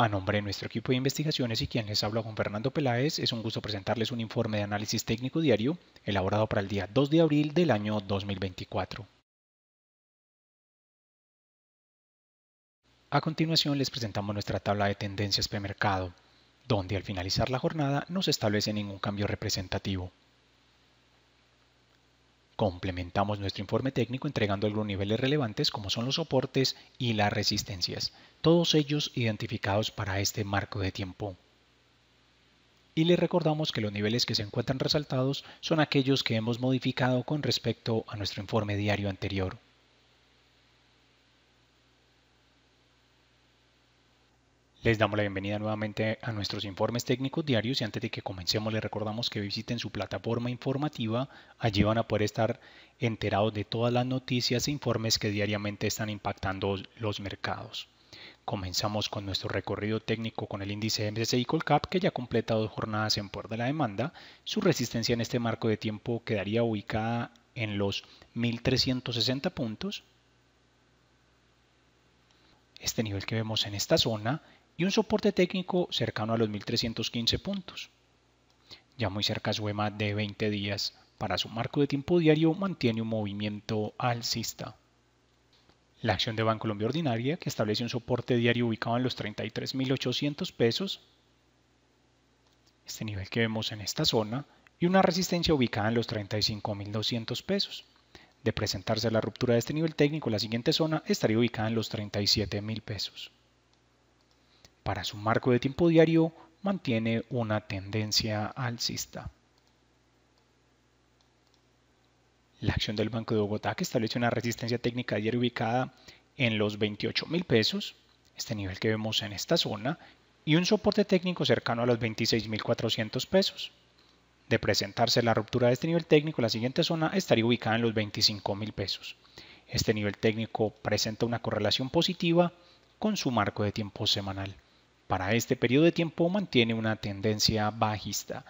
A nombre de nuestro equipo de investigaciones y quien les habla con Fernando Peláez, es un gusto presentarles un informe de análisis técnico diario elaborado para el día 2 de abril del año 2024. A continuación les presentamos nuestra tabla de tendencias premercado, donde al finalizar la jornada no se establece ningún cambio representativo. Complementamos nuestro informe técnico entregando algunos niveles relevantes como son los soportes y las resistencias, todos ellos identificados para este marco de tiempo. Y le recordamos que los niveles que se encuentran resaltados son aquellos que hemos modificado con respecto a nuestro informe diario anterior. Les damos la bienvenida nuevamente a nuestros informes técnicos diarios y antes de que comencemos les recordamos que visiten su plataforma informativa, allí van a poder estar enterados de todas las noticias e informes que diariamente están impactando los mercados. Comenzamos con nuestro recorrido técnico con el índice MSCI Colcap que ya completa dos jornadas en por de la demanda. Su resistencia en este marco de tiempo quedaría ubicada en los 1360 puntos, este nivel que vemos en esta zona, y un soporte técnico cercano a los 1315 puntos. Ya muy cerca su EMA de 20 días para su marco de tiempo diario mantiene un movimiento alcista. La acción de Colombia Ordinaria, que establece un soporte diario ubicado en los 33.800 pesos, este nivel que vemos en esta zona, y una resistencia ubicada en los 35.200 pesos. De presentarse la ruptura de este nivel técnico, la siguiente zona estaría ubicada en los 37 mil pesos. Para su marco de tiempo diario, mantiene una tendencia alcista. La acción del Banco de Bogotá, que establece una resistencia técnica diaria ubicada en los 28 mil pesos, este nivel que vemos en esta zona, y un soporte técnico cercano a los 26.400 pesos. De presentarse la ruptura de este nivel técnico, la siguiente zona estaría ubicada en los 25 mil pesos. Este nivel técnico presenta una correlación positiva con su marco de tiempo semanal. Para este periodo de tiempo mantiene una tendencia bajista.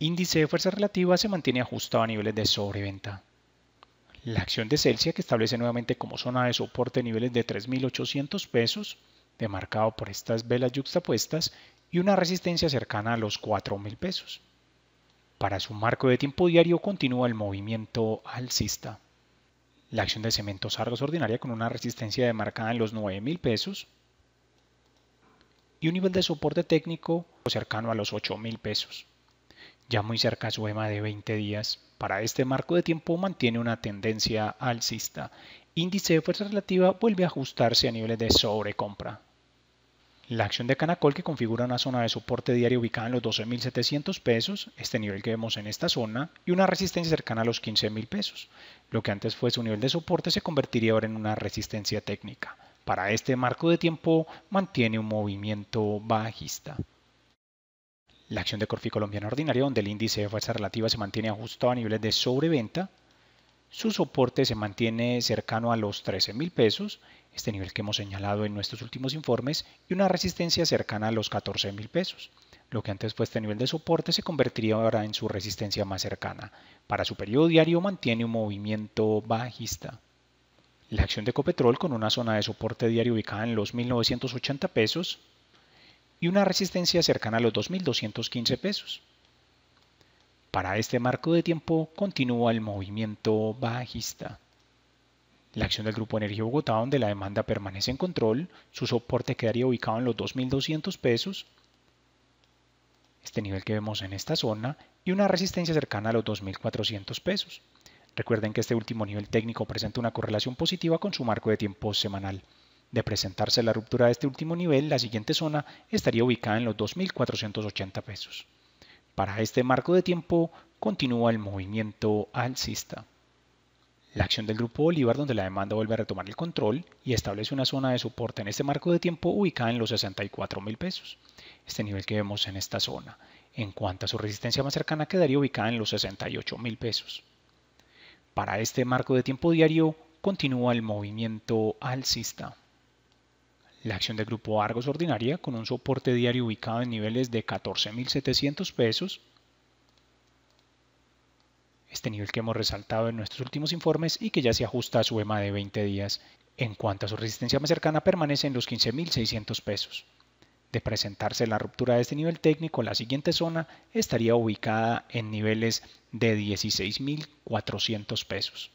Índice de fuerza relativa se mantiene ajustado a niveles de sobreventa. La acción de Celsius que establece nuevamente como zona de soporte niveles de 3.800 pesos, demarcado por estas velas yuxtapuestas, y una resistencia cercana a los 4.000 pesos. Para su marco de tiempo diario continúa el movimiento alcista. La acción de cementos Argos ordinaria con una resistencia demarcada en los 9,000 pesos y un nivel de soporte técnico cercano a los 8,000 pesos. Ya muy cerca a su EMA de 20 días, para este marco de tiempo mantiene una tendencia alcista. Índice de fuerza relativa vuelve a ajustarse a niveles de sobrecompra. La acción de Canacol que configura una zona de soporte diario ubicada en los 12.700 pesos, este nivel que vemos en esta zona, y una resistencia cercana a los 15.000 pesos. Lo que antes fue su nivel de soporte se convertiría ahora en una resistencia técnica. Para este marco de tiempo mantiene un movimiento bajista. La acción de Corfi Colombiana Ordinario donde el índice de fuerza relativa se mantiene ajustado a niveles de sobreventa, su soporte se mantiene cercano a los 13.000 pesos este nivel que hemos señalado en nuestros últimos informes, y una resistencia cercana a los 14,000 pesos. Lo que antes fue este nivel de soporte se convertiría ahora en su resistencia más cercana. Para su periodo diario mantiene un movimiento bajista. La acción de Copetrol con una zona de soporte diario ubicada en los 1980 pesos y una resistencia cercana a los 2215 pesos. Para este marco de tiempo continúa el movimiento bajista. La acción del Grupo Energía Bogotá, donde la demanda permanece en control, su soporte quedaría ubicado en los 2.200 pesos, este nivel que vemos en esta zona, y una resistencia cercana a los 2.400 pesos. Recuerden que este último nivel técnico presenta una correlación positiva con su marco de tiempo semanal. De presentarse la ruptura de este último nivel, la siguiente zona estaría ubicada en los 2.480 pesos. Para este marco de tiempo continúa el movimiento alcista la acción del Grupo Bolívar, donde la demanda vuelve a retomar el control y establece una zona de soporte en este marco de tiempo ubicada en los 64 mil pesos, este nivel que vemos en esta zona, en cuanto a su resistencia más cercana quedaría ubicada en los 68 mil pesos. Para este marco de tiempo diario continúa el movimiento alcista. La acción del Grupo Argos ordinaria con un soporte diario ubicado en niveles de 14.700 pesos, este nivel que hemos resaltado en nuestros últimos informes y que ya se ajusta a su EMA de 20 días. En cuanto a su resistencia más cercana permanece en los 15.600 pesos. De presentarse la ruptura de este nivel técnico, la siguiente zona estaría ubicada en niveles de 16.400 pesos.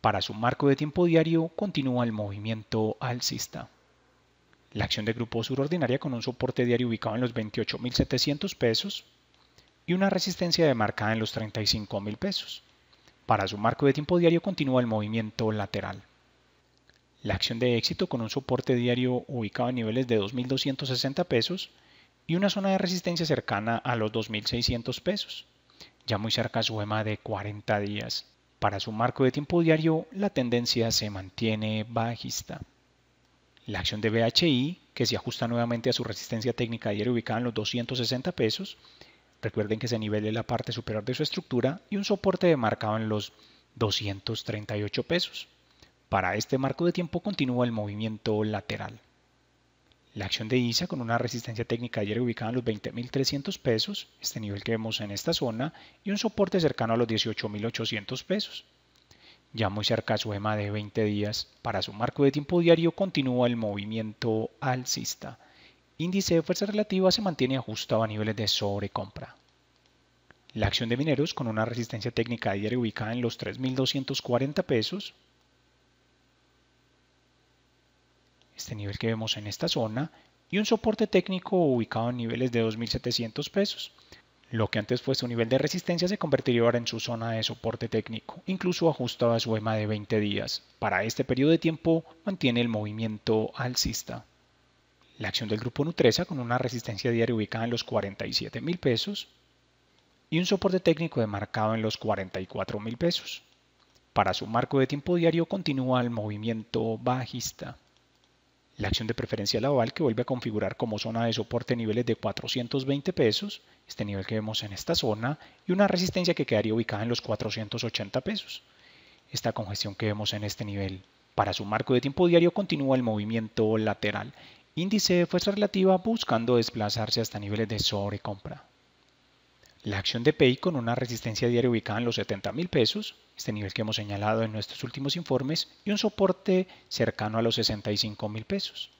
Para su marco de tiempo diario continúa el movimiento alcista. La acción de grupo surordinaria con un soporte diario ubicado en los 28.700 pesos y una resistencia demarcada en los 35 mil pesos. Para su marco de tiempo diario continúa el movimiento lateral. La acción de éxito con un soporte diario ubicado a niveles de 2.260 pesos y una zona de resistencia cercana a los 2.600 pesos, ya muy cerca a su EMA de 40 días. Para su marco de tiempo diario, la tendencia se mantiene bajista. La acción de BHI, que se ajusta nuevamente a su resistencia técnica diaria ubicada en los 260 pesos, Recuerden que se nivele la parte superior de su estructura y un soporte demarcado marcado en los 238 pesos. Para este marco de tiempo continúa el movimiento lateral. La acción de ISA con una resistencia técnica ayer ubicada en los 20.300 pesos, este nivel que vemos en esta zona, y un soporte cercano a los 18.800 pesos. Ya muy cerca a su EMA de 20 días, para su marco de tiempo diario continúa el movimiento alcista índice de fuerza relativa se mantiene ajustado a niveles de sobrecompra. La acción de mineros con una resistencia técnica diaria ubicada en los 3.240 pesos, este nivel que vemos en esta zona, y un soporte técnico ubicado en niveles de 2.700 pesos. Lo que antes fue su nivel de resistencia se convertiría ahora en su zona de soporte técnico, incluso ajustado a su EMA de 20 días. Para este periodo de tiempo mantiene el movimiento alcista la acción del grupo Nutresa con una resistencia diaria ubicada en los 47 mil pesos y un soporte técnico demarcado en los 44 mil pesos. Para su marco de tiempo diario continúa el movimiento bajista. La acción de preferencia laboral que vuelve a configurar como zona de soporte niveles de 420 pesos, este nivel que vemos en esta zona, y una resistencia que quedaría ubicada en los 480 pesos. Esta congestión que vemos en este nivel. Para su marco de tiempo diario continúa el movimiento lateral índice de fuerza relativa buscando desplazarse hasta niveles de sobrecompra. La acción de PEI con una resistencia diaria ubicada en los 70 mil pesos, este nivel que hemos señalado en nuestros últimos informes, y un soporte cercano a los 65 mil pesos.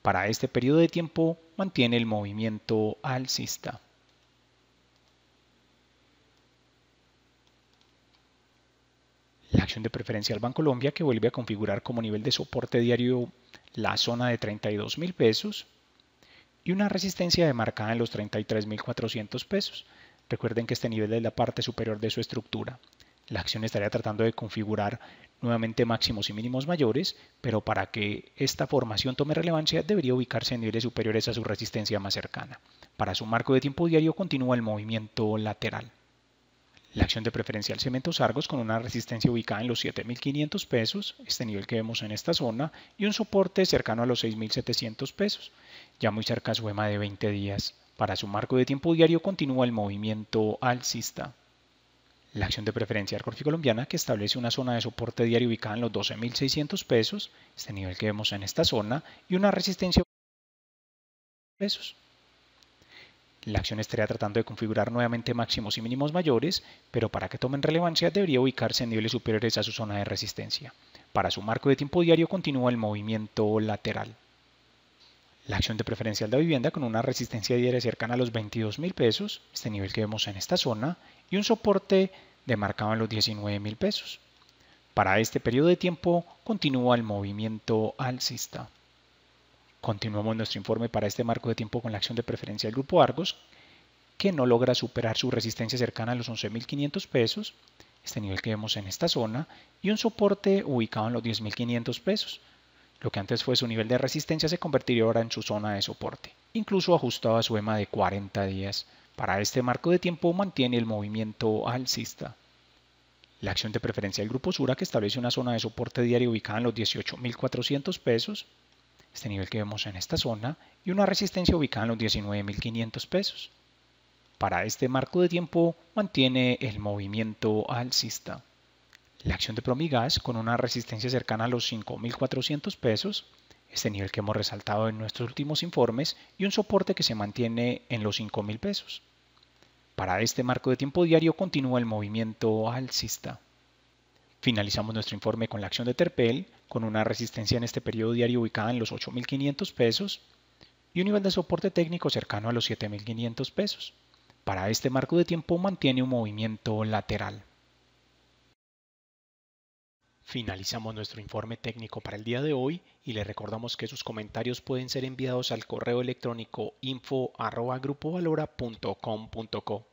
Para este periodo de tiempo mantiene el movimiento alcista. La acción de Preferencia banco Colombia que vuelve a configurar como nivel de soporte diario la zona de 32 pesos y una resistencia demarcada en los $33,400. pesos. Recuerden que este nivel es la parte superior de su estructura. La acción estaría tratando de configurar nuevamente máximos y mínimos mayores, pero para que esta formación tome relevancia debería ubicarse en niveles superiores a su resistencia más cercana. Para su marco de tiempo diario continúa el movimiento lateral. La acción de preferencial cemento Argos con una resistencia ubicada en los 7.500 pesos, este nivel que vemos en esta zona, y un soporte cercano a los 6.700 pesos, ya muy cerca a su EMA de 20 días. Para su marco de tiempo diario continúa el movimiento alcista. La acción de preferencia Arcorfi Colombiana que establece una zona de soporte diario ubicada en los 12.600 pesos, este nivel que vemos en esta zona, y una resistencia pesos la acción estaría tratando de configurar nuevamente máximos y mínimos mayores, pero para que tomen relevancia debería ubicarse en niveles superiores a su zona de resistencia. Para su marco de tiempo diario continúa el movimiento lateral. La acción de preferencial de vivienda con una resistencia diaria cercana a los 22 mil pesos, este nivel que vemos en esta zona, y un soporte demarcado en los 19 mil pesos. Para este periodo de tiempo continúa el movimiento alcista. Continuamos nuestro informe para este marco de tiempo con la acción de preferencia del grupo Argos, que no logra superar su resistencia cercana a los 11.500 pesos, este nivel que vemos en esta zona, y un soporte ubicado en los 10.500 pesos. Lo que antes fue su nivel de resistencia se convertiría ahora en su zona de soporte, incluso ajustado a su EMA de 40 días. Para este marco de tiempo mantiene el movimiento alcista. La acción de preferencia del grupo Sura que establece una zona de soporte diario ubicada en los 18.400 pesos, este nivel que vemos en esta zona, y una resistencia ubicada en los 19.500 pesos. Para este marco de tiempo mantiene el movimiento alcista. La acción de Promigas con una resistencia cercana a los 5.400 pesos, este nivel que hemos resaltado en nuestros últimos informes, y un soporte que se mantiene en los 5.000 pesos. Para este marco de tiempo diario continúa el movimiento alcista. Finalizamos nuestro informe con la acción de Terpel, con una resistencia en este periodo diario ubicada en los 8.500 pesos y un nivel de soporte técnico cercano a los 7.500 pesos. Para este marco de tiempo mantiene un movimiento lateral. Finalizamos nuestro informe técnico para el día de hoy y le recordamos que sus comentarios pueden ser enviados al correo electrónico info.grupovalora.com.co.